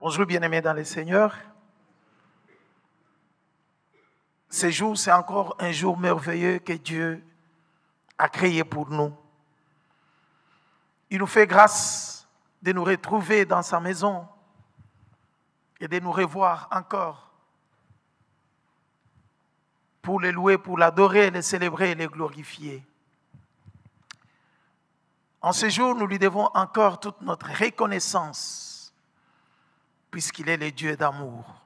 Bonjour bien-aimés dans le Seigneur. Ce jour, c'est encore un jour merveilleux que Dieu a créé pour nous. Il nous fait grâce de nous retrouver dans sa maison et de nous revoir encore pour le louer, pour l'adorer, le célébrer et le glorifier. En ce jour, nous lui devons encore toute notre reconnaissance, puisqu'il est le Dieu d'amour.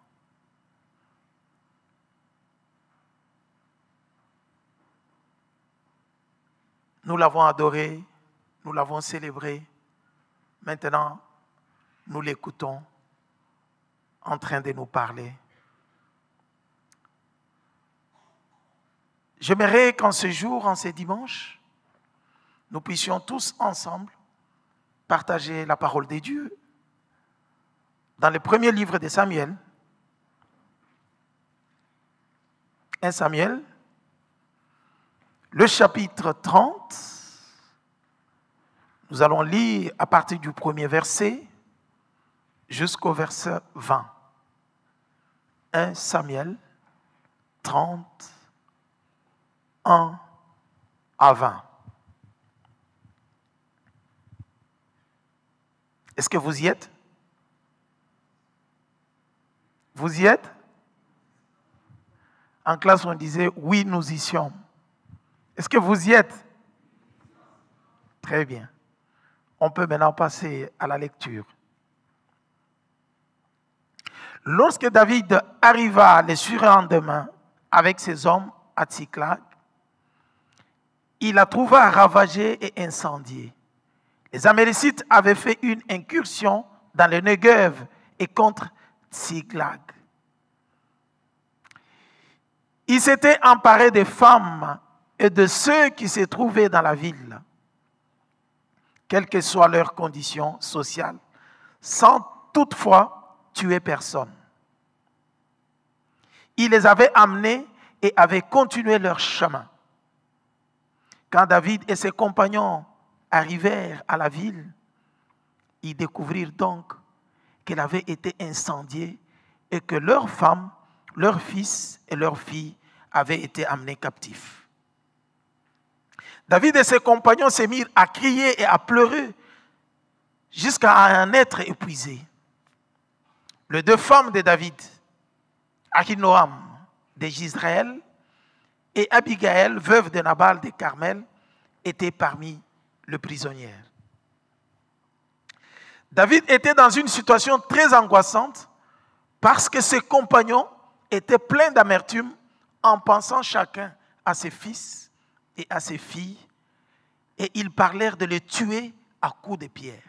Nous l'avons adoré, nous l'avons célébré. Maintenant, nous l'écoutons en train de nous parler. J'aimerais qu'en ce jour, en ce dimanche, nous puissions tous ensemble partager la parole des dieux. Dans le premier livre de Samuel, un Samuel le chapitre 30. Nous allons lire à partir du premier verset jusqu'au verset 20. 1 Samuel 30, 1 à 20. Est-ce que vous y êtes Vous y êtes En classe, on disait oui, nous y sommes. Est-ce que vous y êtes Très bien. On peut maintenant passer à la lecture. Lorsque David arriva le surlendemain avec ses hommes à Tziklag, il la trouva ravagée et incendiée. Les Américites avaient fait une incursion dans le Negev et contre Tziklag. Ils s'étaient emparés des femmes et de ceux qui se trouvaient dans la ville, quelles que soient leurs conditions sociales, sans toutefois tuer personne. Il les avait amenés et avait continué leur chemin. Quand David et ses compagnons arrivèrent à la ville, ils découvrirent donc qu'elle avait été incendiée et que leurs femmes, leurs fils et leurs filles avaient été amenés captifs. David et ses compagnons se mirent à crier et à pleurer jusqu'à en être épuisés. Les deux femmes de David, Achinoam de Gisraël et Abigail, veuve de Nabal de Carmel, étaient parmi les prisonnières. David était dans une situation très angoissante parce que ses compagnons étaient pleins d'amertume en pensant chacun à ses fils et à ses filles, et ils parlèrent de les tuer à coups de pierre.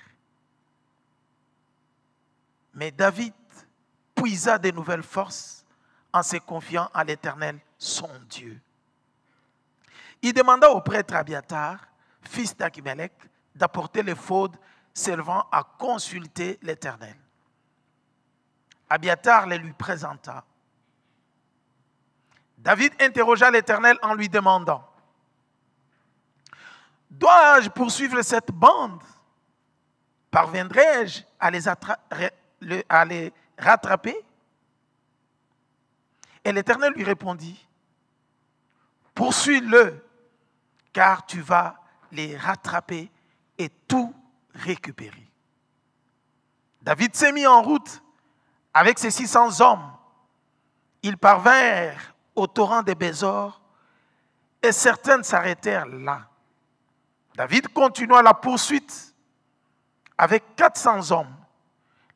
Mais David puisa de nouvelles forces en se confiant à l'Éternel, son Dieu. Il demanda au prêtre Abiatar, fils d'Akimelech, d'apporter les faudes servant à consulter l'Éternel. Abiatar les lui présenta. David interrogea l'Éternel en lui demandant, Dois-je poursuivre cette bande Parviendrai-je à, les, rattraper Et l'Éternel lui répondit, poursuis-le, car tu vas les rattraper et tout récupérer. David s'est mis en route avec ses 600 hommes. Ils parvinrent au torrent des Bézors et certaines s'arrêtèrent là. David continua la poursuite avec 400 hommes.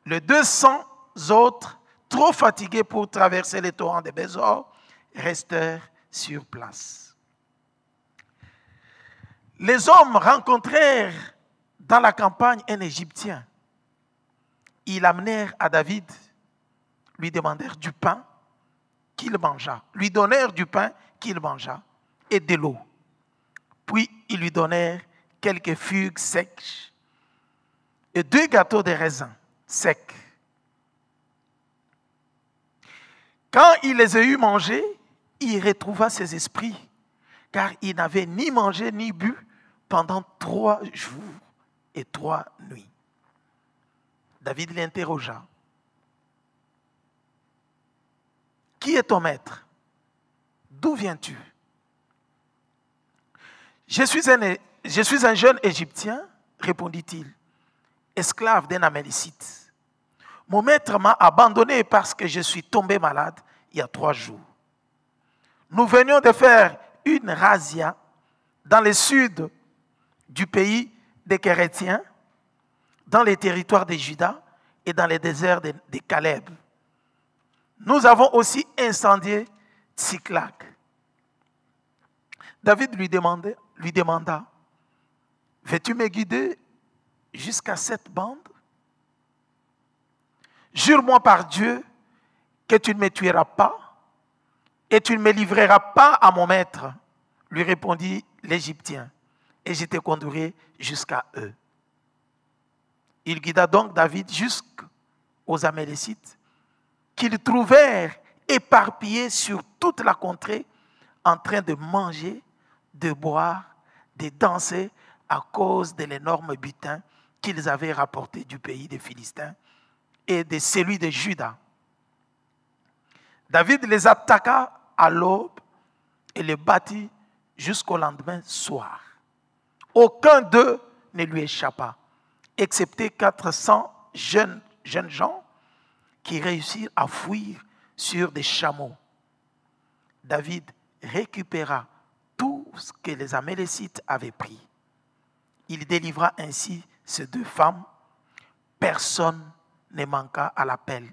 Les 200 autres, trop fatigués pour traverser les torrents des Bézors, restèrent sur place. Les hommes rencontrèrent dans la campagne un Égyptien. Ils l'amenèrent à David, lui demandèrent du pain qu'il mangea, lui donnèrent du pain qu'il mangea et de l'eau. Puis ils lui donnèrent quelques fugues sèches et deux gâteaux de raisins secs. Quand il les a mangés, il retrouva ses esprits, car il n'avait ni mangé ni bu pendant trois jours et trois nuits. David l'interrogea. Qui est ton maître D'où viens-tu Je suis un je suis un jeune Égyptien, répondit-il, esclave d'un Amélicite. Mon maître m'a abandonné parce que je suis tombé malade il y a trois jours. Nous venions de faire une razzia dans le sud du pays des Kérétiens, dans les territoires de Judas et dans les déserts des Caleb. Nous avons aussi incendié Tsiklak. David lui demanda Veux-tu me guider jusqu'à cette bande Jure-moi par Dieu que tu ne me tueras pas et tu ne me livreras pas à mon maître, lui répondit l'Égyptien, et je te conduirai jusqu'à eux. Il guida donc David jusqu'aux Amélicites qu'ils trouvèrent éparpillés sur toute la contrée, en train de manger, de boire, de danser à cause de l'énorme butin qu'ils avaient rapporté du pays des Philistins et de celui de Juda. David les attaqua à l'aube et les battit jusqu'au lendemain soir. Aucun d'eux ne lui échappa, excepté 400 jeunes, jeunes gens qui réussirent à fuir sur des chameaux. David récupéra tout ce que les Amélécites avaient pris il délivra ainsi ces deux femmes. Personne ne manqua à l'appel,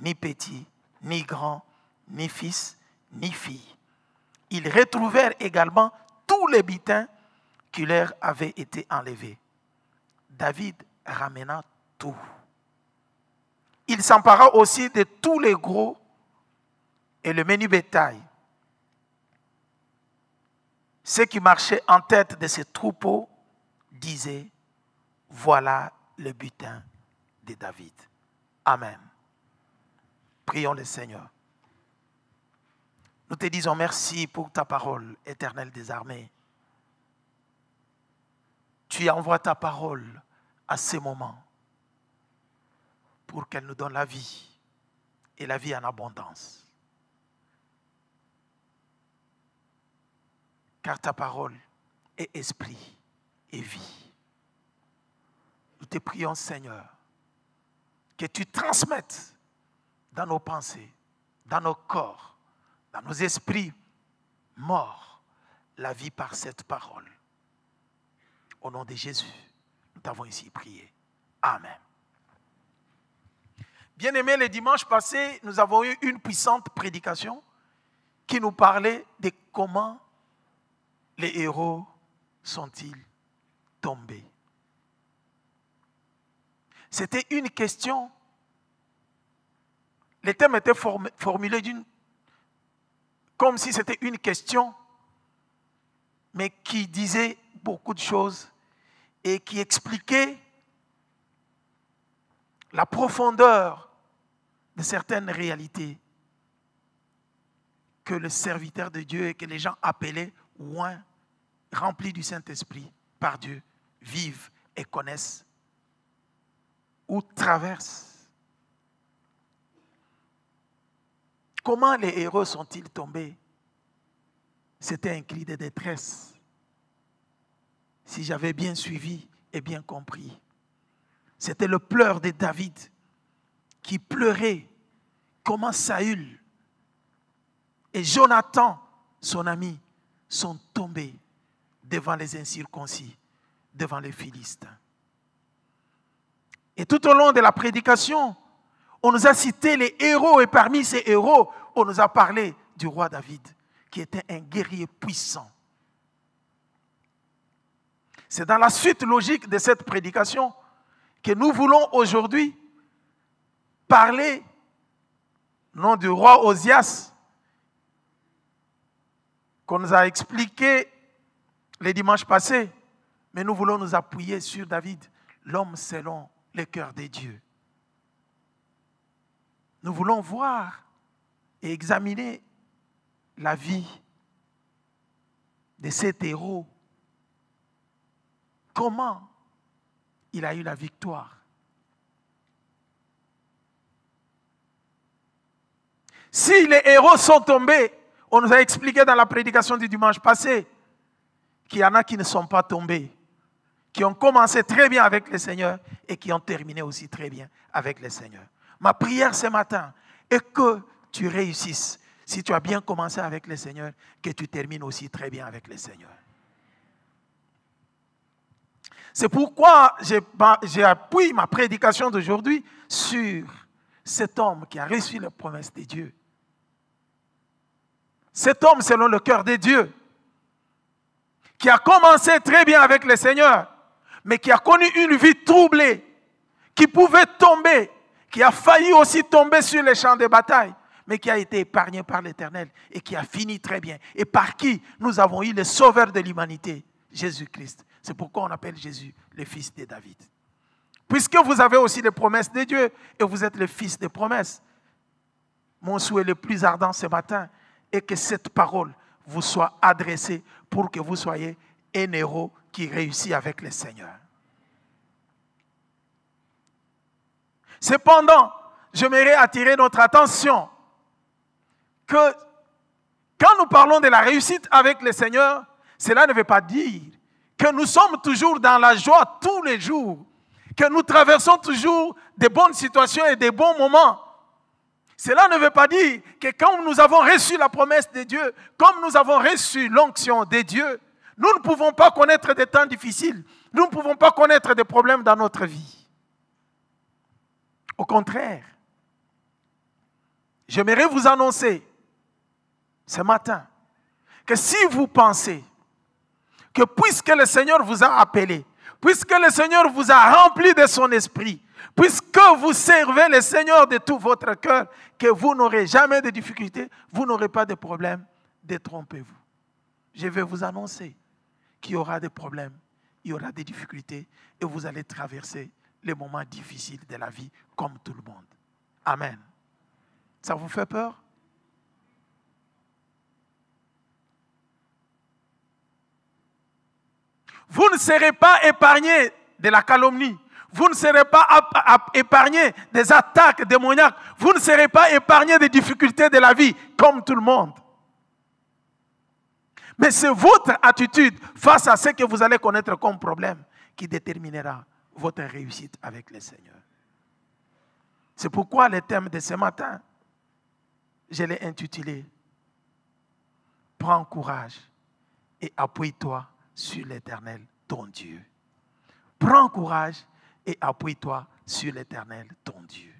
ni petit, ni grand, ni fils, ni fille. Ils retrouvèrent également tous les bitins qui leur avaient été enlevés. David ramena tout. Il s'empara aussi de tous les gros et le menu bétail. Ceux qui marchaient en tête de ces troupeaux disait, voilà le butin de David. Amen. Prions le Seigneur. Nous te disons merci pour ta parole, éternelle des armées. Tu envoies ta parole à ce moment pour qu'elle nous donne la vie et la vie en abondance. Car ta parole est esprit et vie. Nous te prions, Seigneur, que tu transmettes dans nos pensées, dans nos corps, dans nos esprits morts, la vie par cette parole. Au nom de Jésus, nous t'avons ici prié. Amen. Bien-aimés, le dimanche passé, nous avons eu une puissante prédication qui nous parlait de comment les héros sont-ils tomber. C'était une question. Les thèmes étaient formulés d'une, comme si c'était une question, mais qui disait beaucoup de choses et qui expliquait la profondeur de certaines réalités que le serviteur de Dieu et que les gens appelaient loin, rempli du Saint-Esprit par Dieu, vivent et connaissent ou traversent. Comment les héros sont-ils tombés C'était un cri de détresse. Si j'avais bien suivi et bien compris, c'était le pleur de David qui pleurait comment Saül et Jonathan, son ami, sont tombés devant les incirconcis devant les Philistins. Et tout au long de la prédication, on nous a cité les héros et parmi ces héros, on nous a parlé du roi David, qui était un guerrier puissant. C'est dans la suite logique de cette prédication que nous voulons aujourd'hui parler, non du roi Osias, qu'on nous a expliqué les dimanches passés, mais nous voulons nous appuyer sur David, l'homme selon le cœur des dieux. Nous voulons voir et examiner la vie de cet héros. Comment il a eu la victoire Si les héros sont tombés, on nous a expliqué dans la prédication du dimanche passé qu'il y en a qui ne sont pas tombés qui ont commencé très bien avec le Seigneur et qui ont terminé aussi très bien avec le Seigneur. Ma prière ce matin est que tu réussisses. Si tu as bien commencé avec le Seigneur, que tu termines aussi très bien avec le Seigneur. C'est pourquoi j'ai j'appuie ma prédication d'aujourd'hui sur cet homme qui a reçu la promesse de Dieu. Cet homme selon le cœur de Dieu, qui a commencé très bien avec le Seigneur, mais qui a connu une vie troublée, qui pouvait tomber, qui a failli aussi tomber sur les champs de bataille, mais qui a été épargné par l'Éternel et qui a fini très bien, et par qui nous avons eu le sauveur de l'humanité, Jésus-Christ. C'est pourquoi on appelle Jésus le fils de David. Puisque vous avez aussi les promesses de Dieu et vous êtes le fils des promesses, mon souhait le plus ardent ce matin est que cette parole vous soit adressée pour que vous soyez un héros qui réussit avec le Seigneur. Cependant, j'aimerais attirer notre attention que quand nous parlons de la réussite avec le Seigneur, cela ne veut pas dire que nous sommes toujours dans la joie tous les jours, que nous traversons toujours des bonnes situations et des bons moments. Cela ne veut pas dire que quand nous avons reçu la promesse de Dieu, comme nous avons reçu l'onction de Dieu, nous ne pouvons pas connaître des temps difficiles. Nous ne pouvons pas connaître des problèmes dans notre vie. Au contraire, j'aimerais vous annoncer ce matin que si vous pensez que puisque le Seigneur vous a appelé, puisque le Seigneur vous a rempli de son esprit, puisque vous servez le Seigneur de tout votre cœur, que vous n'aurez jamais de difficultés, vous n'aurez pas de problèmes, détrompez-vous. Je vais vous annoncer qu'il y aura des problèmes, il y aura des difficultés et vous allez traverser les moments difficiles de la vie comme tout le monde. Amen. Ça vous fait peur Vous ne serez pas épargné de la calomnie. Vous ne serez pas épargné des attaques démoniaques. Vous ne serez pas épargné des difficultés de la vie comme tout le monde. Mais c'est votre attitude face à ce que vous allez connaître comme problème qui déterminera votre réussite avec le Seigneur. C'est pourquoi le thème de ce matin, je l'ai intitulé Prends courage et appuie-toi sur l'Éternel, ton Dieu. Prends courage et appuie-toi sur l'Éternel, ton Dieu.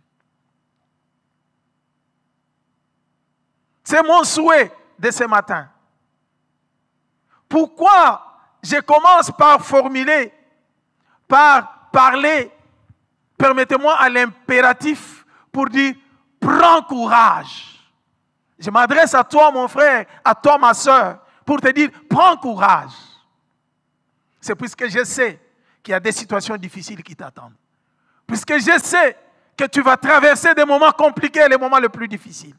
C'est mon souhait de ce matin pourquoi je commence par formuler, par parler, permettez-moi à l'impératif pour dire, prends courage. Je m'adresse à toi, mon frère, à toi, ma soeur, pour te dire, prends courage. C'est puisque je sais qu'il y a des situations difficiles qui t'attendent. Puisque je sais que tu vas traverser des moments compliqués, les moments les plus difficiles.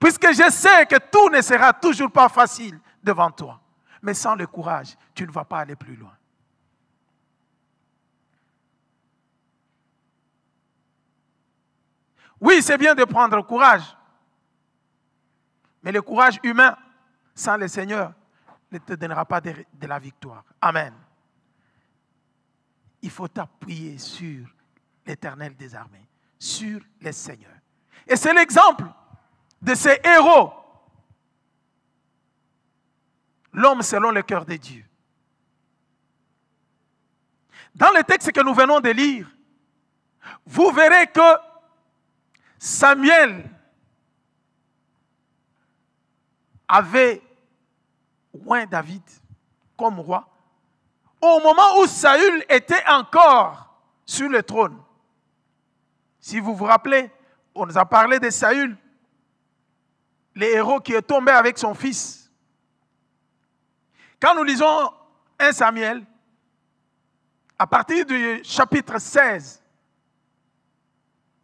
Puisque je sais que tout ne sera toujours pas facile devant toi mais sans le courage, tu ne vas pas aller plus loin. Oui, c'est bien de prendre courage, mais le courage humain, sans le Seigneur, ne te donnera pas de, la victoire. Amen. Il faut t'appuyer sur l'Éternel des armées, sur le Seigneur. Et c'est l'exemple de ces héros l'homme selon le cœur de Dieu. Dans le texte que nous venons de lire, vous verrez que Samuel avait oint David comme roi au moment où Saül était encore sur le trône. Si vous vous rappelez, on nous a parlé de Saül, le héros qui est tombé avec son fils quand nous lisons 1 Samuel, à partir du chapitre 16,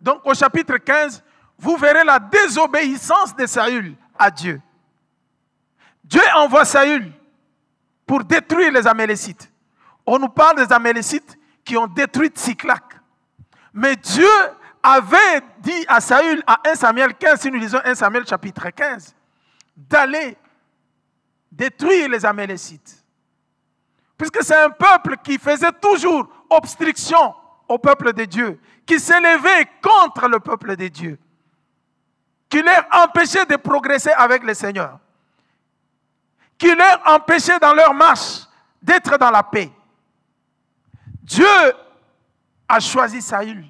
donc au chapitre 15, vous verrez la désobéissance de Saül à Dieu. Dieu envoie Saül pour détruire les Amélécites. On nous parle des Amélécites qui ont détruit Cyclac. Mais Dieu avait dit à Saül, à 1 Samuel 15, si nous lisons 1 Samuel chapitre 15, d'aller détruire les Amalécites. Puisque c'est un peuple qui faisait toujours obstruction au peuple de Dieu, qui s'élevait contre le peuple de Dieu, qui leur empêchait de progresser avec le Seigneur, qui leur empêchait dans leur marche d'être dans la paix. Dieu a choisi Saül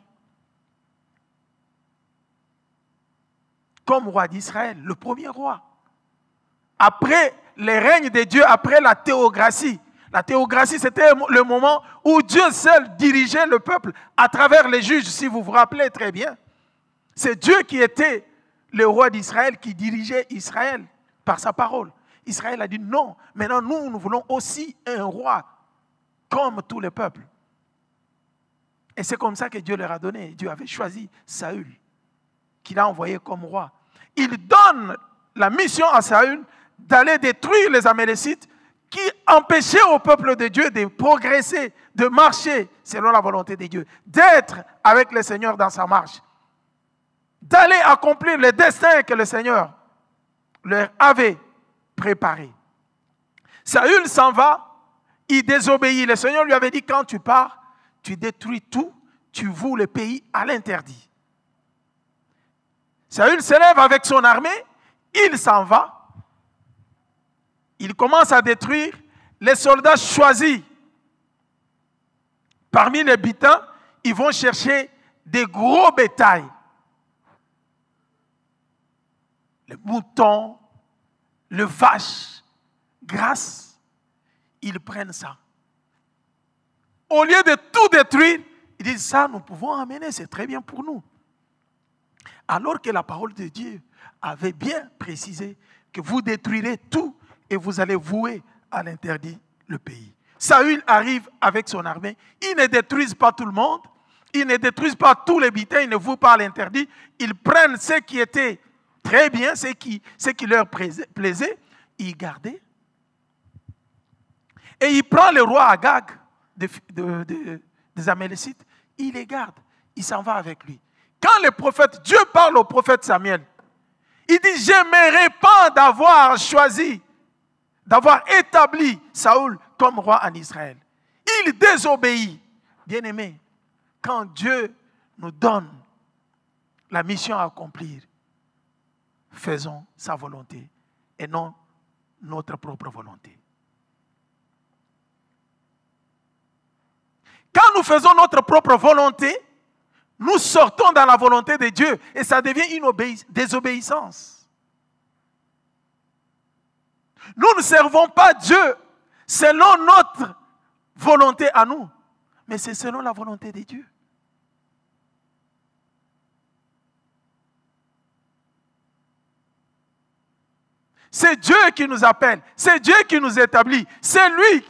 comme roi d'Israël, le premier roi. Après les règnes de Dieu après la théocratie. La théocratie, c'était le moment où Dieu seul dirigeait le peuple à travers les juges, si vous vous rappelez très bien. C'est Dieu qui était le roi d'Israël, qui dirigeait Israël par sa parole. Israël a dit non, maintenant nous, nous voulons aussi un roi, comme tous les peuples. Et c'est comme ça que Dieu leur a donné. Dieu avait choisi Saül, qu'il a envoyé comme roi. Il donne la mission à Saül d'aller détruire les Amalécites qui empêchaient au peuple de Dieu de progresser, de marcher selon la volonté de Dieu, d'être avec le Seigneur dans sa marche, d'aller accomplir le destin que le Seigneur leur avait préparé. Saül s'en va, il désobéit. Le Seigneur lui avait dit, quand tu pars, tu détruis tout, tu voues le pays à l'interdit. Saül s'élève avec son armée, il s'en va, il commence à détruire les soldats choisis. Parmi les habitants, ils vont chercher des gros bétails. les moutons, les vaches, grâce, ils prennent ça. Au lieu de tout détruire, ils disent ça, nous pouvons amener, c'est très bien pour nous. Alors que la parole de Dieu avait bien précisé que vous détruirez tout et vous allez vouer à l'interdit le pays. Saül arrive avec son armée. Il ne détruisent pas tout le monde. Il ne détruisent pas tous les bitains, Il ne voue pas à l'interdit. Ils prennent ce qui était très bien, ce qui, qui leur plaisait. Ils gardaient. Et il prend le roi Agag des Amélécites. Il les garde. Il s'en va avec lui. Quand le prophète, Dieu parle au prophète Samuel, il dit, Je j'aimerais pas d'avoir choisi d'avoir établi Saoul comme roi en Israël. Il désobéit. Bien-aimé, quand Dieu nous donne la mission à accomplir, faisons sa volonté et non notre propre volonté. Quand nous faisons notre propre volonté, nous sortons dans la volonté de Dieu et ça devient une désobéissance. Nous ne servons pas Dieu selon notre volonté à nous, mais c'est selon la volonté de Dieu. C'est Dieu qui nous appelle, c'est Dieu qui nous établit, c'est lui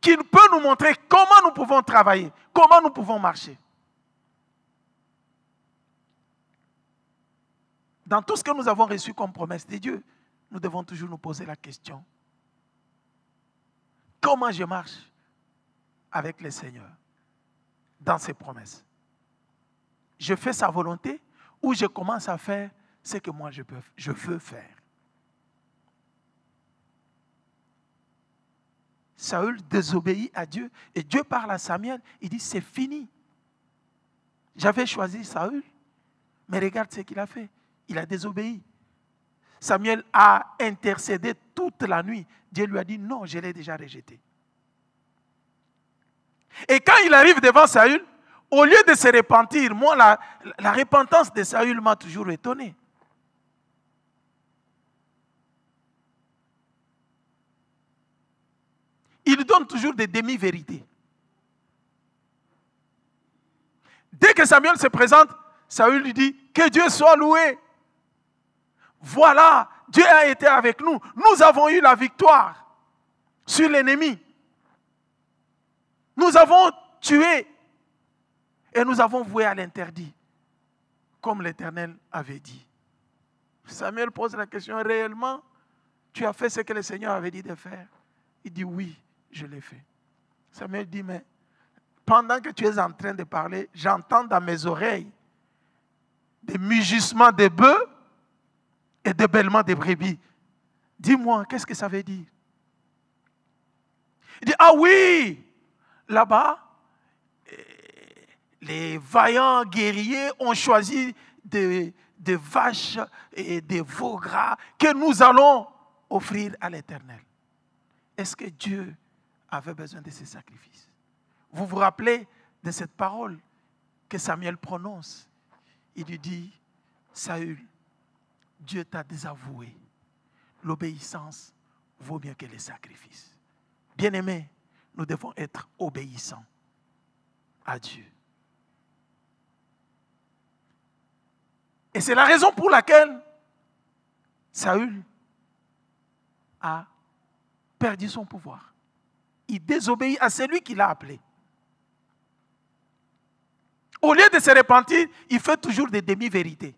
qui peut nous montrer comment nous pouvons travailler, comment nous pouvons marcher. Dans tout ce que nous avons reçu comme promesse de Dieu, nous devons toujours nous poser la question, comment je marche avec le Seigneur dans ses promesses Je fais sa volonté ou je commence à faire ce que moi je, peux, je veux faire Saül désobéit à Dieu et Dieu parle à Samuel. Il dit, c'est fini. J'avais choisi Saül, mais regarde ce qu'il a fait. Il a désobéi. Samuel a intercédé toute la nuit. Dieu lui a dit, non, je l'ai déjà rejeté. Et quand il arrive devant Saül, au lieu de se repentir, moi, la, la repentance de Saül m'a toujours étonné. Il donne toujours des demi-vérités. Dès que Samuel se présente, Saül lui dit, que Dieu soit loué. Voilà, Dieu a été avec nous. Nous avons eu la victoire sur l'ennemi. Nous avons tué et nous avons voué à l'interdit, comme l'Éternel avait dit. Samuel pose la question, réellement, tu as fait ce que le Seigneur avait dit de faire Il dit, oui, je l'ai fait. Samuel dit, mais pendant que tu es en train de parler, j'entends dans mes oreilles des mugissements de bœufs et d'ébellement des brebis. Dis-moi, qu'est-ce que ça veut dire Il dit, ah oui, là-bas, eh, les vaillants guerriers ont choisi des, des vaches et des veaux gras que nous allons offrir à l'Éternel. Est-ce que Dieu avait besoin de ces sacrifices Vous vous rappelez de cette parole que Samuel prononce Il lui dit, Saül, Dieu t'a désavoué. L'obéissance vaut mieux que les sacrifices. Bien-aimés, nous devons être obéissants à Dieu. Et c'est la raison pour laquelle Saül a perdu son pouvoir. Il désobéit à celui qui l'a appelé. Au lieu de se repentir, il fait toujours des demi-vérités.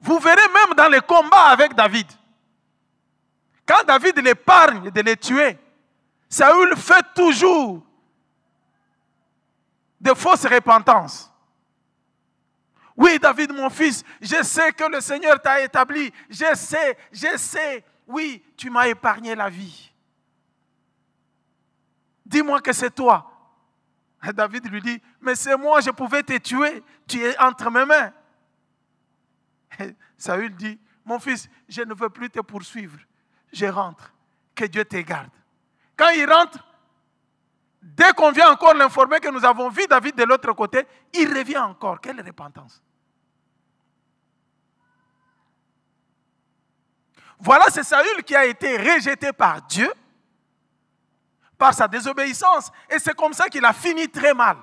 Vous verrez même dans les combats avec David. Quand David l'épargne de les tuer, Saül fait toujours de fausses repentances. Oui, David, mon fils, je sais que le Seigneur t'a établi. Je sais, je sais. Oui, tu m'as épargné la vie. Dis-moi que c'est toi. David lui dit, mais c'est moi, je pouvais te tuer. Tu es entre mes mains. Saül dit, mon fils, je ne veux plus te poursuivre. Je rentre. Que Dieu te garde. Quand il rentre, dès qu'on vient encore l'informer que nous avons vu David de l'autre côté, il revient encore. Quelle repentance. Voilà, c'est Saül qui a été rejeté par Dieu par sa désobéissance. Et c'est comme ça qu'il a fini très mal.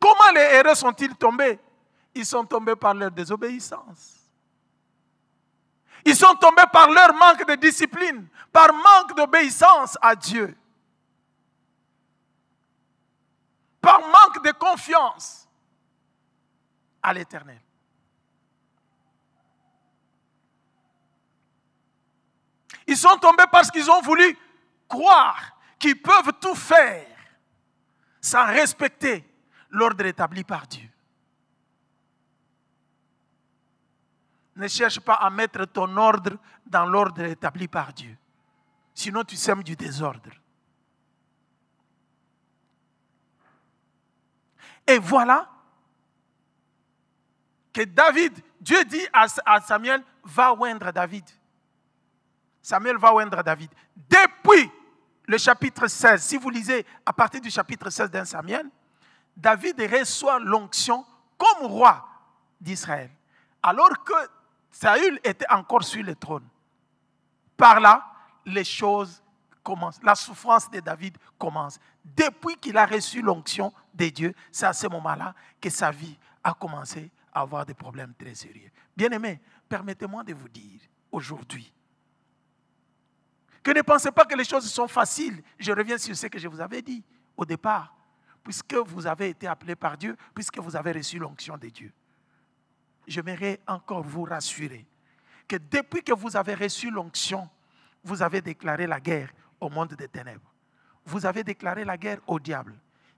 Comment les héros sont-ils tombés ils sont tombés par leur désobéissance. Ils sont tombés par leur manque de discipline, par manque d'obéissance à Dieu, par manque de confiance à l'Éternel. Ils sont tombés parce qu'ils ont voulu croire qu'ils peuvent tout faire sans respecter l'ordre établi par Dieu. Ne cherche pas à mettre ton ordre dans l'ordre établi par Dieu. Sinon, tu sèmes du désordre. Et voilà que David, Dieu dit à Samuel, va oindre David. Samuel va oindre David. Depuis le chapitre 16, si vous lisez à partir du chapitre 16 d'un Samuel, David reçoit l'onction comme roi d'Israël. Alors que Saül était encore sur le trône. Par là, les choses commencent. La souffrance de David commence. Depuis qu'il a reçu l'onction de Dieu, c'est à ce moment-là que sa vie a commencé à avoir des problèmes très sérieux. Bien-aimés, permettez-moi de vous dire aujourd'hui que ne pensez pas que les choses sont faciles. Je reviens sur ce que je vous avais dit au départ. Puisque vous avez été appelé par Dieu, puisque vous avez reçu l'onction de Dieu j'aimerais encore vous rassurer que depuis que vous avez reçu l'onction, vous avez déclaré la guerre au monde des ténèbres. Vous avez déclaré la guerre au diable.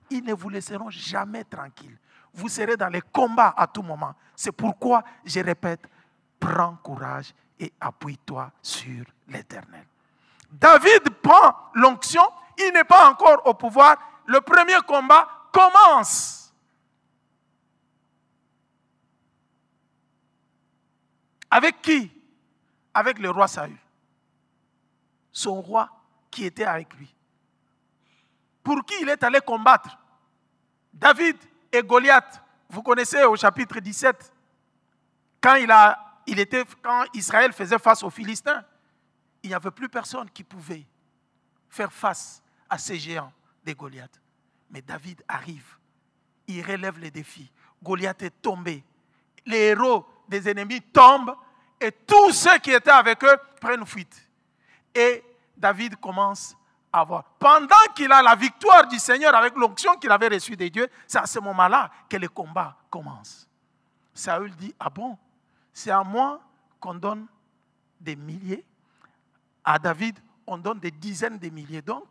Ils ne vous laisseront jamais tranquille. Vous serez dans les combats à tout moment. C'est pourquoi, je répète, prends courage et appuie-toi sur l'Éternel. David prend l'onction, il n'est pas encore au pouvoir. Le premier combat commence. Avec qui Avec le roi Saül. Son roi qui était avec lui. Pour qui il est allé combattre David et Goliath. Vous connaissez au chapitre 17, quand, il a, il était, quand Israël faisait face aux Philistins, il n'y avait plus personne qui pouvait faire face à ces géants des Goliath. Mais David arrive, il relève les défis. Goliath est tombé, les héros des ennemis tombent et tous ceux qui étaient avec eux prennent fuite. Et David commence à voir. Pendant qu'il a la victoire du Seigneur avec l'onction qu'il avait reçue de Dieu, c'est à ce moment-là que le combat commence. Saül dit, ah bon, c'est à moi qu'on donne des milliers, à David on donne des dizaines de milliers. Donc,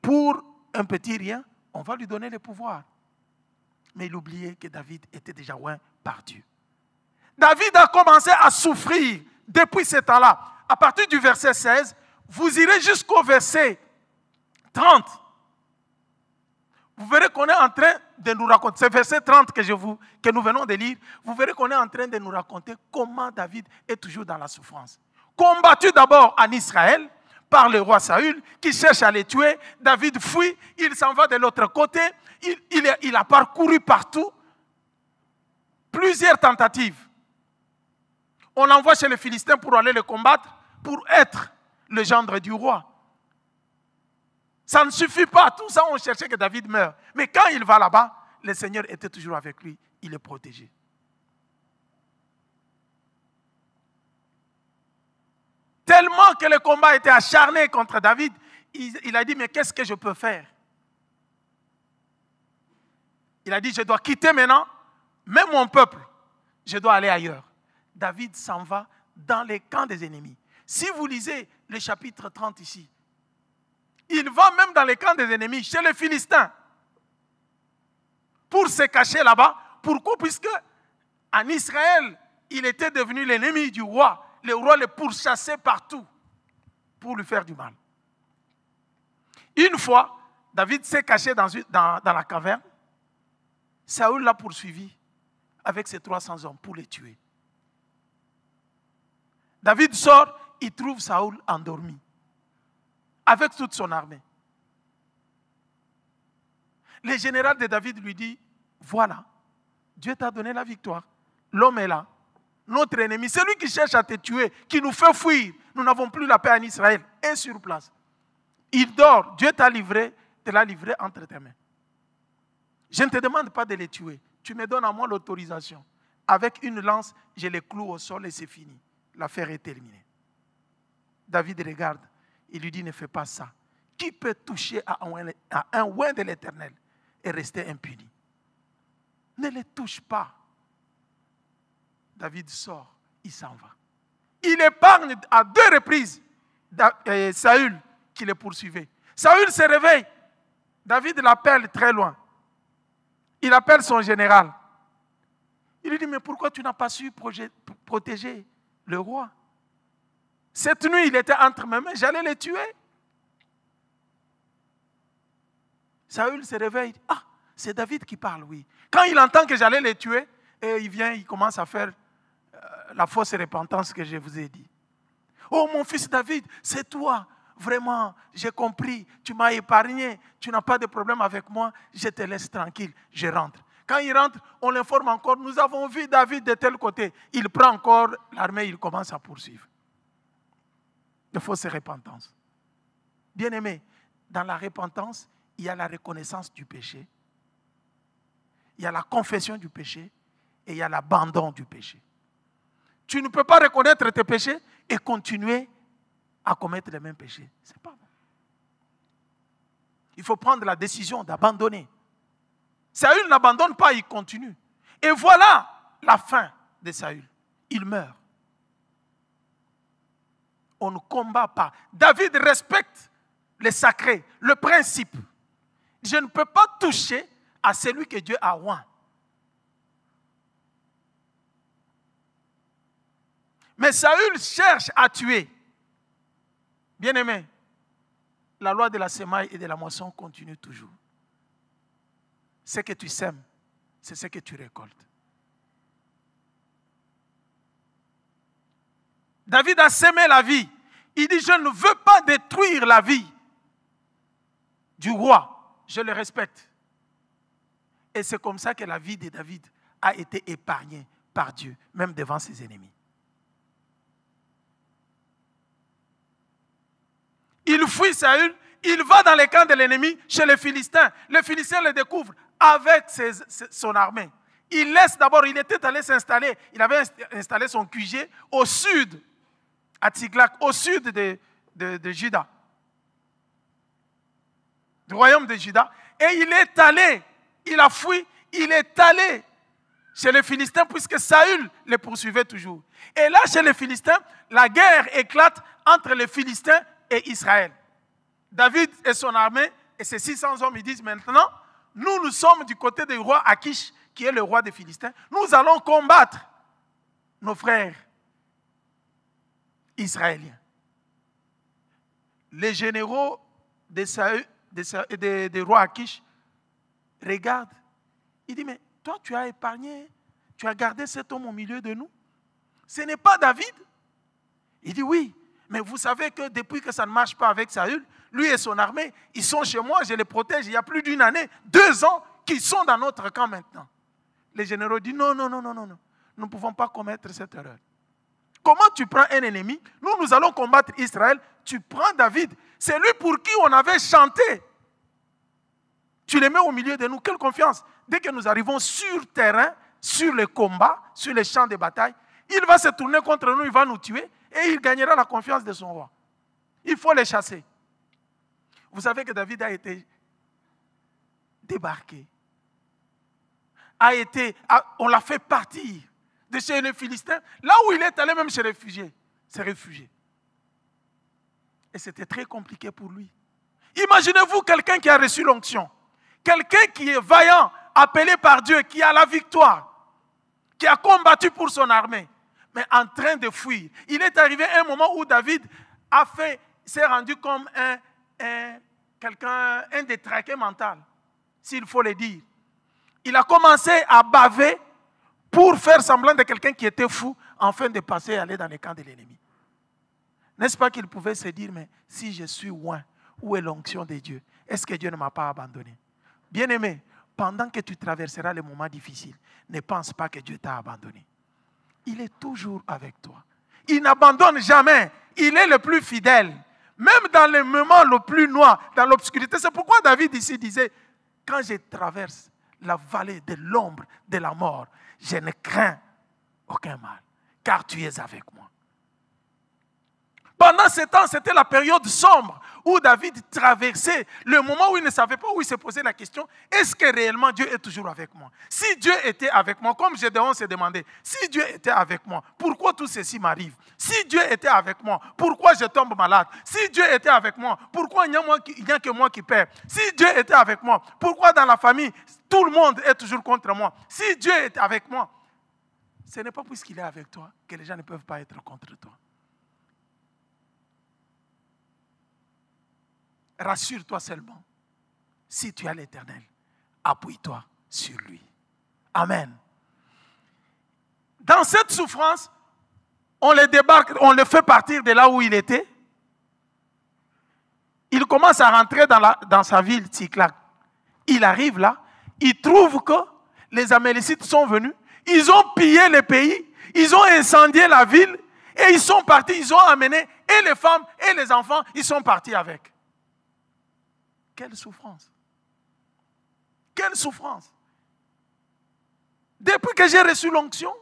pour un petit rien, on va lui donner le pouvoir. Mais il oubliait que David était déjà loin par Dieu. David a commencé à souffrir depuis ce temps-là. À partir du verset 16, vous irez jusqu'au verset 30. Vous verrez qu'on est en train de nous raconter, c'est verset 30 que, nous venons de lire, vous verrez qu'on est en train de nous raconter comment David est toujours dans la souffrance. Combattu d'abord en Israël par le roi Saül qui cherche à les tuer, David fuit, il s'en va de l'autre côté, il a parcouru partout plusieurs tentatives. On l'envoie chez les Philistins pour aller le combattre, pour être le gendre du roi. Ça ne suffit pas. Tout ça, on cherchait que David meure. Mais quand il va là-bas, le Seigneur était toujours avec lui. Il est protégé. Tellement que le combat était acharné contre David, il, a dit, mais qu'est-ce que je peux faire Il a dit, je dois quitter maintenant, même mon peuple, je dois aller ailleurs. David s'en va dans les camps des ennemis. Si vous lisez le chapitre 30 ici, il va même dans les camps des ennemis, chez les Philistins, pour se cacher là-bas. Pourquoi Puisque en Israël, il était devenu l'ennemi du roi. Le roi le pourchassait partout pour lui faire du mal. Une fois, David s'est caché dans, dans, dans la caverne. Saül l'a poursuivi avec ses 300 hommes pour les tuer. David sort, il trouve Saoul endormi, avec toute son armée. Le général de David lui dit, voilà, Dieu t'a donné la victoire, l'homme est là, notre ennemi, celui qui cherche à te tuer, qui nous fait fuir, nous n'avons plus la paix en Israël, est sur place. Il dort, Dieu t'a livré, te l'a livré entre tes mains. Je ne te demande pas de les tuer, tu me donnes à moi l'autorisation. Avec une lance, je les cloue au sol et c'est fini l'affaire est terminée. David regarde, il lui dit ne fais pas ça. Qui peut toucher à un, à oin de l'Éternel et rester impuni Ne le touche pas. David sort, il s'en va. Il épargne à deux reprises euh, Saül qui le poursuivait. Saül se réveille. David l'appelle très loin. Il appelle son général. Il lui dit, mais pourquoi tu n'as pas su protéger le roi. Cette nuit, il était entre mes mains, j'allais le tuer. Saül se réveille. Ah, c'est David qui parle, oui. Quand il entend que j'allais le tuer, eh, il vient, il commence à faire euh, la fausse repentance que je vous ai dit. Oh mon fils David, c'est toi. Vraiment, j'ai compris. Tu m'as épargné. Tu n'as pas de problème avec moi. Je te laisse tranquille. Je rentre. Quand il rentre, on l'informe encore. Nous avons vu David de tel côté. Il prend encore l'armée, il commence à poursuivre. faut fausses repentances. Bien-aimé, dans la repentance, il y a la reconnaissance du péché, il y a la confession du péché et il y a l'abandon du péché. Tu ne peux pas reconnaître tes péchés et continuer à commettre les mêmes péchés. C'est pas bon. Il faut prendre la décision d'abandonner Saül n'abandonne pas, il continue. Et voilà la fin de Saül. Il meurt. On ne combat pas. David respecte le sacré, le principe. Je ne peux pas toucher à celui que Dieu a oint. Mais Saül cherche à tuer. Bien aimé, la loi de la semaille et de la moisson continue toujours. Ce que tu sèmes, c'est ce que tu récoltes. David a semé la vie. Il dit, je ne veux pas détruire la vie du roi. Je le respecte. Et c'est comme ça que la vie de David a été épargnée par Dieu, même devant ses ennemis. Il fuit Saül, il va dans les camps de l'ennemi chez les Philistins. Les Philistins le découvrent avec son armée. Il laisse d'abord, il était allé s'installer, il avait installé son QG au sud, à Tiglac, au sud de, de, de Juda, du royaume de Juda. Et il est allé, il a fui, il est allé chez les Philistins puisque Saül les poursuivait toujours. Et là, chez les Philistins, la guerre éclate entre les Philistins et Israël. David et son armée et ses 600 hommes, ils disent maintenant, nous, nous sommes du côté du roi Akish, qui est le roi des Philistins. Nous allons combattre nos frères israéliens. Les généraux des, roi rois Akish regardent. Il dit, mais toi, tu as épargné, tu as gardé cet homme au milieu de nous. Ce n'est pas David. Il dit, oui, mais vous savez que depuis que ça ne marche pas avec Saül, lui et son armée, ils sont chez moi, je les protège. Il y a plus d'une année, deux ans, qu'ils sont dans notre camp maintenant. Les généraux disent non, non, non, non, non, non. Nous ne pouvons pas commettre cette erreur. Comment tu prends un ennemi Nous, nous allons combattre Israël. Tu prends David. C'est lui pour qui on avait chanté. Tu les mets au milieu de nous. Quelle confiance. Dès que nous arrivons sur terrain, sur le combat, sur les champs de bataille, il va se tourner contre nous, il va nous tuer et il gagnera la confiance de son roi. Il faut les chasser. Vous savez que David a été débarqué. A été, on l'a fait partir de chez les Philistins, là où il est allé même se réfugier. S'est réfugié. Et c'était très compliqué pour lui. Imaginez-vous quelqu'un qui a reçu l'onction, quelqu'un qui est vaillant, appelé par Dieu, qui a la victoire, qui a combattu pour son armée, mais en train de fuir. Il est arrivé un moment où David a fait, s'est rendu comme un un quelqu'un, un détraqué mental, s'il faut le dire. Il a commencé à baver pour faire semblant de quelqu'un qui était fou, afin de passer et aller dans les camps de l'ennemi. N'est-ce pas qu'il pouvait se dire, mais si je suis loin, où est l'onction de Dieu Est-ce que Dieu ne m'a pas abandonné Bien-aimé, pendant que tu traverseras les moments difficiles, ne pense pas que Dieu t'a abandonné. Il est toujours avec toi. Il n'abandonne jamais. Il est le plus fidèle même dans les moments le plus noir, dans l'obscurité. C'est pourquoi David ici disait, quand je traverse la vallée de l'ombre de la mort, je ne crains aucun mal, car tu es avec moi. Pendant ce temps, c'était la période sombre où David traversait le moment où il ne savait pas où il se posait la question est-ce que réellement Dieu est toujours avec moi Si Dieu était avec moi, comme Gédéon s'est demandé, si Dieu était avec moi, pourquoi tout ceci m'arrive Si Dieu était avec moi, pourquoi je tombe malade Si Dieu était avec moi, pourquoi il n'y a, que moi qui perds Si Dieu était avec moi, pourquoi dans la famille tout le monde est toujours contre moi Si Dieu est avec moi, ce n'est pas puisqu'il est avec toi que les gens ne peuvent pas être contre toi. rassure-toi seulement. Si tu as l'Éternel, appuie-toi sur lui. Amen. Dans cette souffrance, on le débarque, on le fait partir de là où il était. Il commence à rentrer dans, la, dans sa ville, Ticlac. Il arrive là, il trouve que les Amélicites sont venus, ils ont pillé le pays, ils ont incendié la ville, et ils sont partis, ils ont amené et les femmes et les enfants, ils sont partis avec. Quelle souffrance Quelle souffrance Depuis que j'ai reçu l'onction,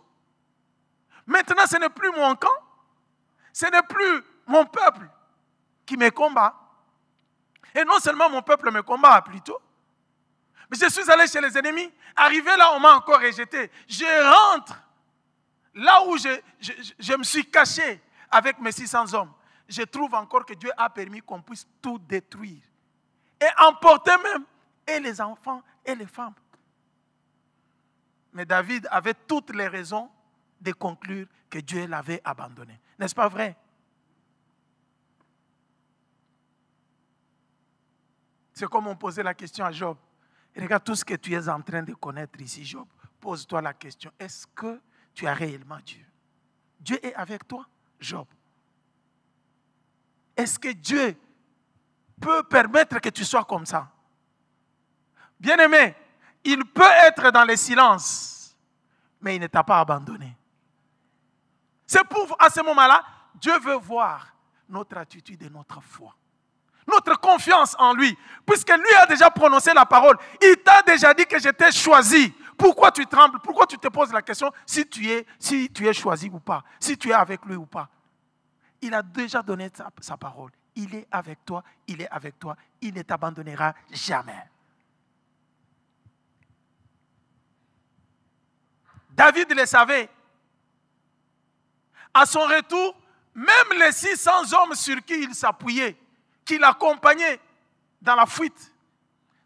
maintenant ce n'est plus mon camp, ce n'est plus mon peuple qui me combat. Et non seulement mon peuple me combat plutôt, mais je suis allé chez les ennemis. Arrivé là, on m'a encore rejeté. Je rentre là où je, je, me suis caché avec mes 600 hommes. Je trouve encore que Dieu a permis qu'on puisse tout détruire et emporter même et les enfants et les femmes. Mais David avait toutes les raisons de conclure que Dieu l'avait abandonné. N'est-ce pas vrai? C'est comme on posait la question à Job. regarde tout ce que tu es en train de connaître ici, Job. Pose-toi la question, est-ce que tu as réellement Dieu Dieu est avec toi, Job. Est-ce que Dieu peut permettre que tu sois comme ça. Bien-aimé, il peut être dans le silence, mais il ne t'a pas abandonné. C'est pour, à ce moment-là, Dieu veut voir notre attitude et notre foi. Notre confiance en lui. Puisque lui a déjà prononcé la parole. Il t'a déjà dit que j'étais choisi. Pourquoi tu trembles Pourquoi tu te poses la question si tu, es, si tu es choisi ou pas Si tu es avec lui ou pas Il a déjà donné sa parole il est avec toi, il est avec toi, il ne t'abandonnera jamais. David le savait. À son retour, même les 600 hommes sur qui il s'appuyait, qui l'accompagnaient dans la fuite,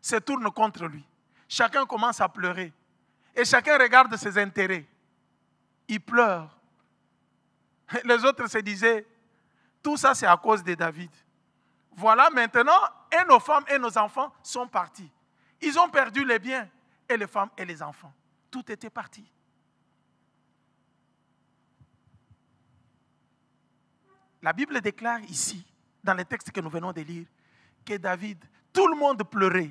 se tournent contre lui. Chacun commence à pleurer et chacun regarde ses intérêts. Il pleure. Les autres se disaient, tout ça, c'est à cause de David. Voilà maintenant, et nos femmes et nos enfants sont partis. Ils ont perdu les biens, et les femmes et les enfants. Tout était parti. La Bible déclare ici, dans les textes que nous venons de lire, que David, tout le monde pleurait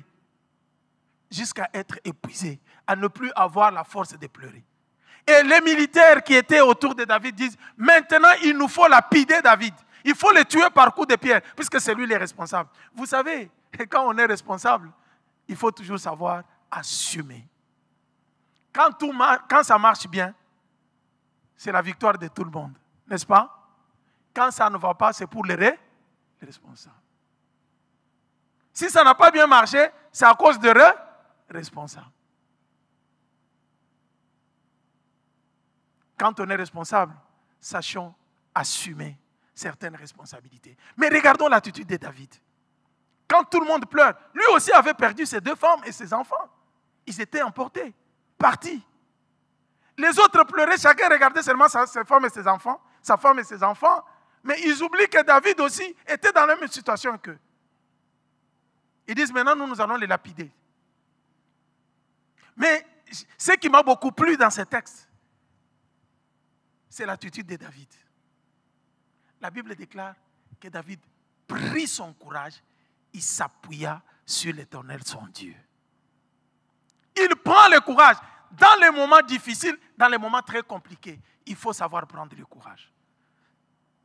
jusqu'à être épuisé, à ne plus avoir la force de pleurer. Et les militaires qui étaient autour de David disent, maintenant il nous faut lapider David. Il faut les tuer par coup de pierre, puisque c'est lui le responsable. Vous savez, quand on est responsable, il faut toujours savoir assumer. Quand, tout quand ça marche bien, c'est la victoire de tout le monde, n'est-ce pas Quand ça ne va pas, c'est pour les, les responsables. Si ça n'a pas bien marché, c'est à cause de responsables. responsable. Quand on est responsable, sachons assumer certaines responsabilités. Mais regardons l'attitude de David. Quand tout le monde pleure, lui aussi avait perdu ses deux femmes et ses enfants. Ils étaient emportés, partis. Les autres pleuraient, chacun regardait seulement sa, ses et ses enfants, sa femme et ses enfants. Mais ils oublient que David aussi était dans la même situation qu'eux. Ils disent maintenant, nous, nous allons les lapider. Mais ce qui m'a beaucoup plu dans ce texte, c'est l'attitude de David la Bible déclare que David prit son courage, il s'appuya sur l'éternel son Dieu. Il prend le courage dans les moments difficiles, dans les moments très compliqués. Il faut savoir prendre le courage.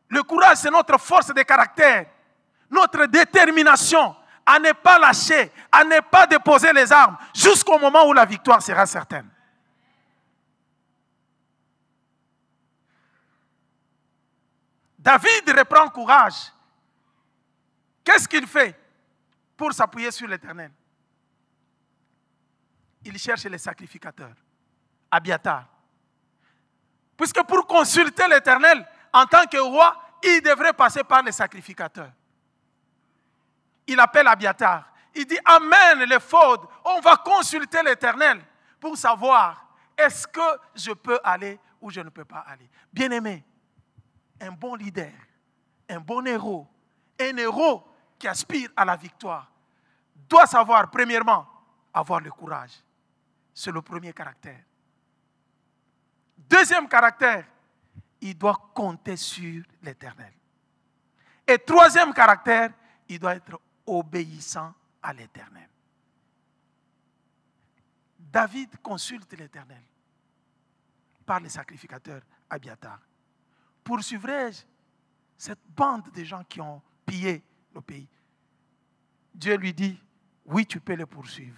Le courage, c'est notre force de caractère, notre détermination à ne pas lâcher, à ne pas déposer les armes jusqu'au moment où la victoire sera certaine. David reprend courage. Qu'est-ce qu'il fait pour s'appuyer sur l'Éternel Il cherche les sacrificateurs, Abiatar. Puisque pour consulter l'Éternel en tant que roi, il devrait passer par les sacrificateurs. Il appelle Abiatar. Il dit Amène les Faudes, On va consulter l'Éternel pour savoir est-ce que je peux aller ou je ne peux pas aller. Bien aimé, un bon leader, un bon héros, un héros qui aspire à la victoire, doit savoir, premièrement, avoir le courage. C'est le premier caractère. Deuxième caractère, il doit compter sur l'Éternel. Et troisième caractère, il doit être obéissant à l'Éternel. David consulte l'Éternel par le sacrificateur Abiatar poursuivrai-je cette bande de gens qui ont pillé le pays Dieu lui dit, oui, tu peux les poursuivre.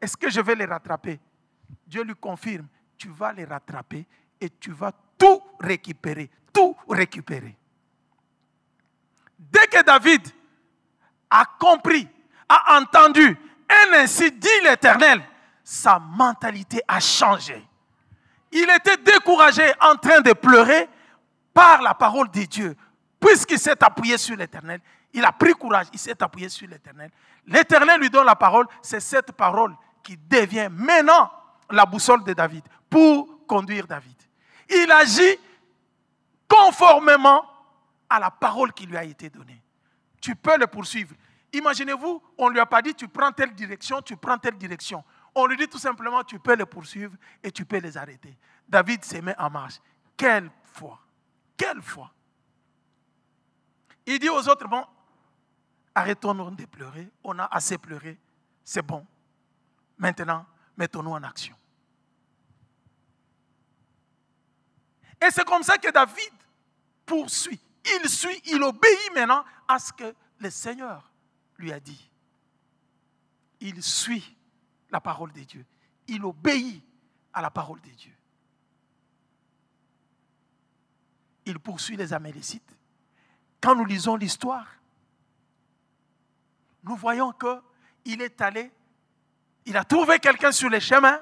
Est-ce que je vais les rattraper Dieu lui confirme, tu vas les rattraper et tu vas tout récupérer, tout récupérer. Dès que David a compris, a entendu, et ainsi dit l'Éternel, sa mentalité a changé. Il était découragé, en train de pleurer, par la parole de Dieu, puisqu'il s'est appuyé sur l'Éternel, il a pris courage, il s'est appuyé sur l'Éternel. L'Éternel lui donne la parole, c'est cette parole qui devient maintenant la boussole de David pour conduire David. Il agit conformément à la parole qui lui a été donnée. Tu peux le poursuivre. Imaginez-vous, on ne lui a pas dit tu prends telle direction, tu prends telle direction. On lui dit tout simplement tu peux le poursuivre et tu peux les arrêter. David se met en marche. Quelle foi quelle foi Il dit aux autres, bon, arrêtons-nous de pleurer, on a assez pleuré, c'est bon. Maintenant, mettons-nous en action. Et c'est comme ça que David poursuit. Il suit, il obéit maintenant à ce que le Seigneur lui a dit. Il suit la parole de Dieu. Il obéit à la parole de Dieu. il poursuit les Amélicites. Quand nous lisons l'histoire, nous voyons qu'il est allé, il a trouvé quelqu'un sur les chemins,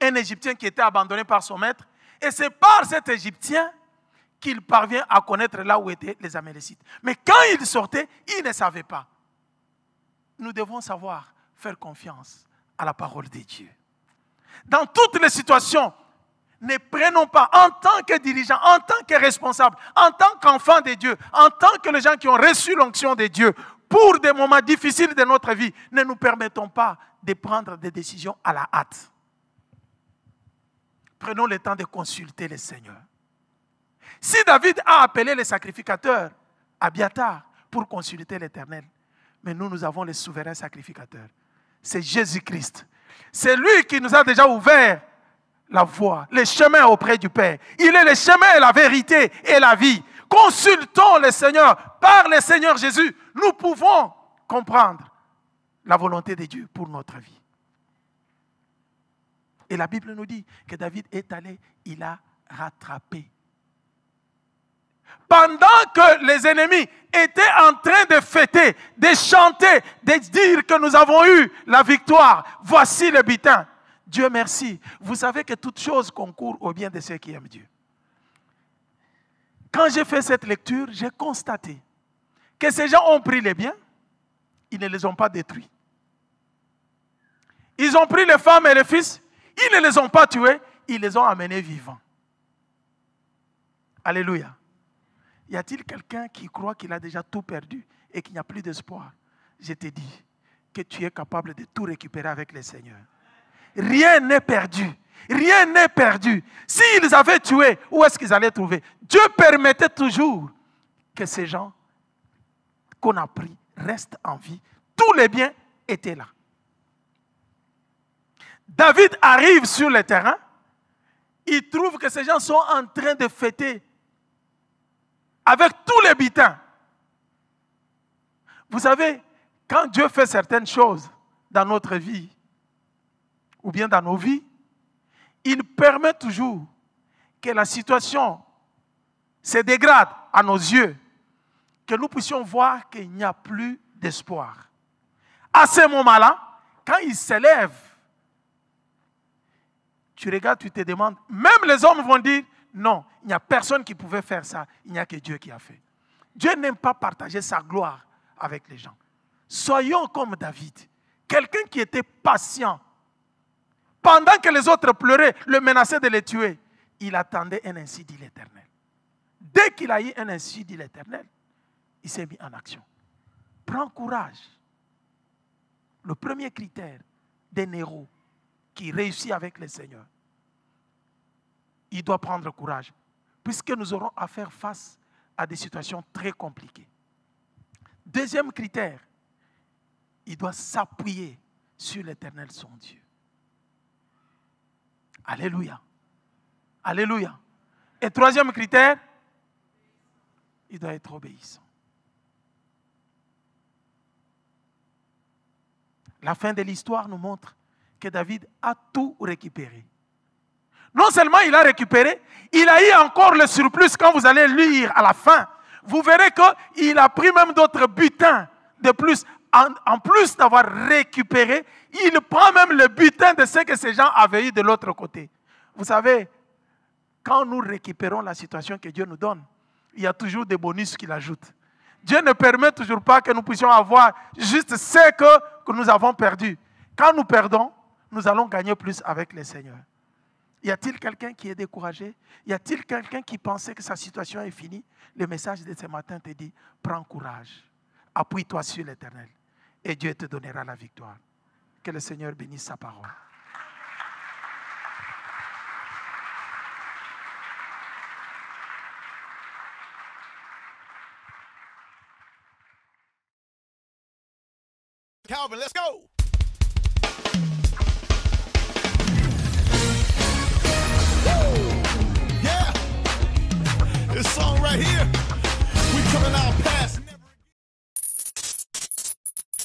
un Égyptien qui était abandonné par son maître, et c'est par cet Égyptien qu'il parvient à connaître là où étaient les Amélicites. Mais quand il sortait, il ne savait pas. Nous devons savoir faire confiance à la parole de Dieu. Dans toutes les situations ne prenons pas en tant que dirigeants, en tant que responsables, en tant qu'enfants de Dieu, en tant que les gens qui ont reçu l'onction de Dieu pour des moments difficiles de notre vie, ne nous permettons pas de prendre des décisions à la hâte. Prenons le temps de consulter le Seigneur. Si David a appelé les sacrificateurs, à Abiatar pour consulter l'Éternel. Mais nous, nous avons le souverain sacrificateur. C'est Jésus-Christ. C'est lui qui nous a déjà ouvert la voie, le chemin auprès du Père. Il est le chemin, la vérité et la vie. Consultons le Seigneur. Par le Seigneur Jésus, nous pouvons comprendre la volonté de Dieu pour notre vie. Et la Bible nous dit que David est allé, il a rattrapé. Pendant que les ennemis étaient en train de fêter, de chanter, de dire que nous avons eu la victoire, voici le butin. Dieu merci, vous savez que toutes choses concourent au bien de ceux qui aiment Dieu. Quand j'ai fait cette lecture, j'ai constaté que ces gens ont pris les biens, ils ne les ont pas détruits. Ils ont pris les femmes et les fils, ils ne les ont pas tués, ils les ont amenés vivants. Alléluia. Y a-t-il quelqu'un qui croit qu'il a déjà tout perdu et qu'il n'y a plus d'espoir Je te dis que tu es capable de tout récupérer avec le Seigneur rien n'est perdu. Rien n'est perdu. S'ils avaient tué, où est-ce qu'ils allaient trouver Dieu permettait toujours que ces gens qu'on a pris restent en vie. Tous les biens étaient là. David arrive sur le terrain. Il trouve que ces gens sont en train de fêter avec tous les bitins. Vous savez, quand Dieu fait certaines choses dans notre vie, ou bien dans nos vies, il permet toujours que la situation se dégrade à nos yeux, que nous puissions voir qu'il n'y a plus d'espoir. À ce moment-là, quand il s'élève, tu regardes, tu te demandes, même les hommes vont dire, non, il n'y a personne qui pouvait faire ça, il n'y a que Dieu qui a fait. Dieu n'aime pas partager sa gloire avec les gens. Soyons comme David, quelqu'un qui était patient pendant que les autres pleuraient, le menaçaient de les tuer, il attendait un ainsi dit l'Éternel. Dès qu'il a eu un ainsi dit l'Éternel, il s'est mis en action. Prends courage. Le premier critère des héros qui réussit avec le Seigneur, il doit prendre courage, puisque nous aurons à faire face à des situations très compliquées. Deuxième critère, il doit s'appuyer sur l'Éternel son Dieu. Alléluia. Alléluia. Et troisième critère, il doit être obéissant. La fin de l'histoire nous montre que David a tout récupéré. Non seulement il a récupéré, il a eu encore le surplus quand vous allez lire à la fin. Vous verrez qu'il a pris même d'autres butins de plus en, plus d'avoir récupéré, il prend même le butin de ce que ces gens avaient eu de l'autre côté. Vous savez, quand nous récupérons la situation que Dieu nous donne, il y a toujours des bonus qu'il ajoute. Dieu ne permet toujours pas que nous puissions avoir juste ce que, que nous avons perdu. Quand nous perdons, nous allons gagner plus avec le Seigneur. Y a-t-il quelqu'un qui est découragé Y a-t-il quelqu'un qui pensait que sa situation est finie Le message de ce matin te dit, prends courage, appuie-toi sur l'Éternel et Dieu te donnera la victoire. Que le Seigneur bénisse sa parole. Calvin, let's go. Woo! Yeah. This song right here, We're coming out.